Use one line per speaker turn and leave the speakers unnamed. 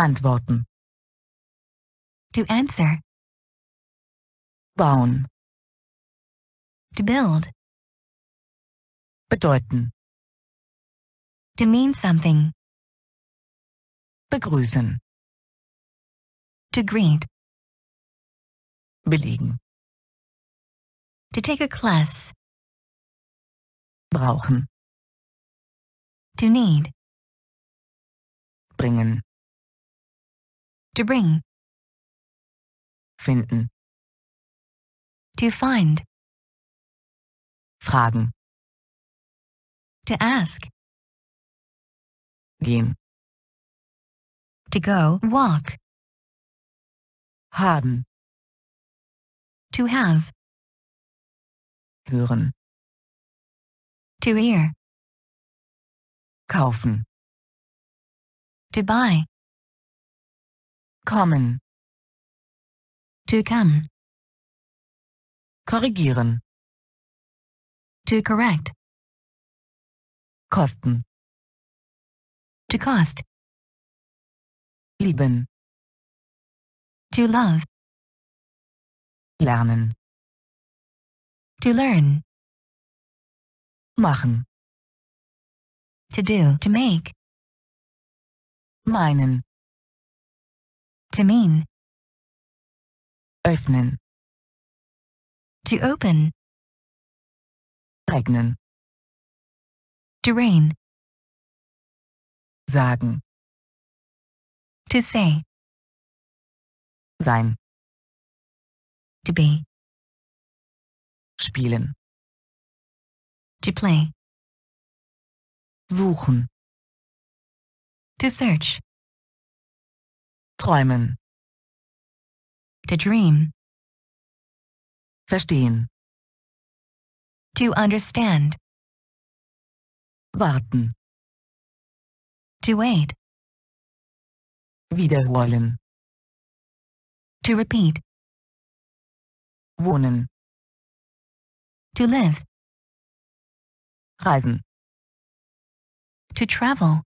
Antworten. To answer. Bauen. To build. Bedeuten. To mean something. Begrüßen. To greet. Belegen. To take a class. Brauchen. To need. Bringen. To bring. Finden. To find. Fragen. To ask. Gehen. To go, walk. Haben. To have. Hören. To hear. Kaufen. To buy kommen to come korrigieren to correct kosten to cost lieben to love lernen to learn machen to do to make meinen Termin. Öffnen. To open. Regnen. To rain. Sagen. To say. Sein. To be. Spielen. To play. Suchen. To search. träumen. To dream. Verstehen. To understand. Warten. To wait. Wiederholen. To repeat. Wohnen. To live. Reisen. To travel.